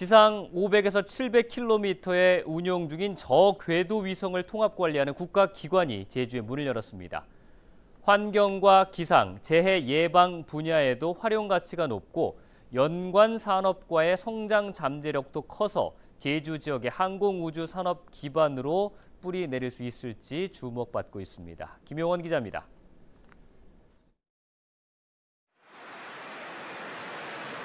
지상 500에서 700km에 운영 중인 저궤도 위성을 통합 관리하는 국가기관이 제주에 문을 열었습니다. 환경과 기상, 재해 예방 분야에도 활용 가치가 높고 연관 산업과의 성장 잠재력도 커서 제주 지역의 항공우주 산업 기반으로 뿌리 내릴 수 있을지 주목받고 있습니다. 김용원 기자입니다.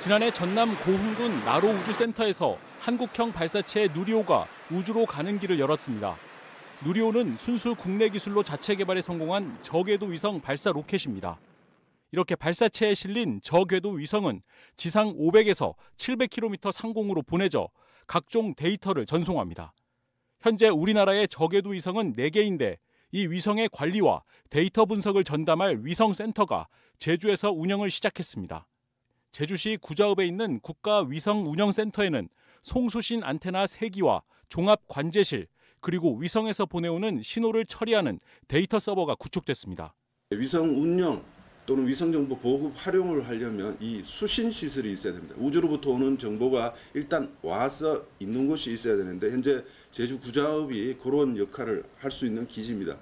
지난해 전남 고흥군 나로 우주센터에서 한국형 발사체 누리호가 우주로 가는 길을 열었습니다. 누리호는 순수 국내 기술로 자체 개발에 성공한 저궤도 위성 발사 로켓입니다. 이렇게 발사체에 실린 저궤도 위성은 지상 500에서 700km 상공으로 보내져 각종 데이터를 전송합니다. 현재 우리나라의 저궤도 위성은 4개인데 이 위성의 관리와 데이터 분석을 전담할 위성센터가 제주에서 운영을 시작했습니다. 제주시 구좌읍에 있는 국가위성운영센터에는 송수신 안테나 3기와 종합관제실 그리고 위성에서 보내오는 신호를 처리하는 데이터 서버가 구축됐습니다. 네, 위성 운영 또는 위성 정보 보급 활용을 하려면 이 수신 시설이 있어야 됩니다. 우주로부터 오는 정보가 일단 와서 있는 곳이 있어야 되는데 현재 제주 구자읍이 그런 역할을 할 수 있는 기지입니다.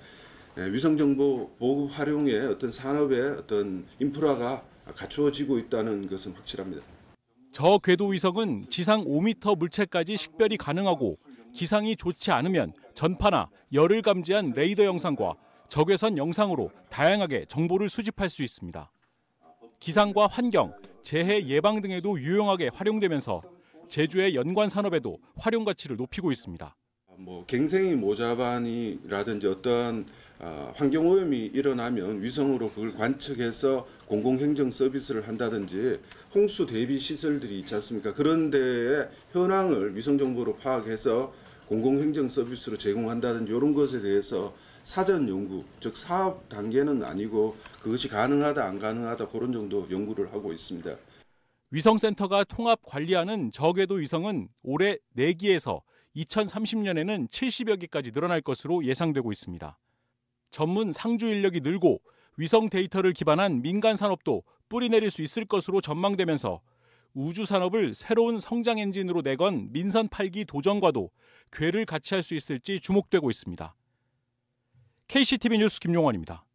네, 위성 정보 보급 활용에 어떤 산업의 어떤 인프라가 갖추어지고 있다는 것은 확실합니다. 저 궤도 위성은 지상 5m 물체까지 식별이 가능하고 기상이 좋지 않으면 전파나 열을 감지한 레이더 영상과 적외선 영상으로 다양하게 정보를 수집할 수 있습니다. 기상과 환경, 재해 예방 등에도 유용하게 활용되면서 제주의 연관 산업에도 활용 가치를 높이고 있습니다. 뭐 갱생이 모자반이라든지 어떠 아, 환경오염이 일어나면 위성으로 그걸 관측해서 공공행정 서비스를 한다든지 홍수 대비 시설들이 있지 않습니까? 그런 데에 현황을 위성정보로 파악해서 공공행정 서비스로 제공한다든지 이런 것에 대해서 사전 연구, 즉 사업 단계는 아니고 그것이 가능하다 안 가능하다 그런 정도 연구를 하고 있습니다. 위성센터가 통합 관리하는 저궤도 위성은 올해 4기에서 2030년에는 70여 기까지 늘어날 것으로 예상되고 있습니다. 전문 상주 인력이 늘고 위성 데이터를 기반한 민간 산업도 뿌리 내릴 수 있을 것으로 전망되면서 우주 산업을 새로운 성장 엔진으로 내건 민선 8기 도전과도 괴를 같이 할 수 있을지 주목되고 있습니다. KCTV 뉴스 김용원입니다.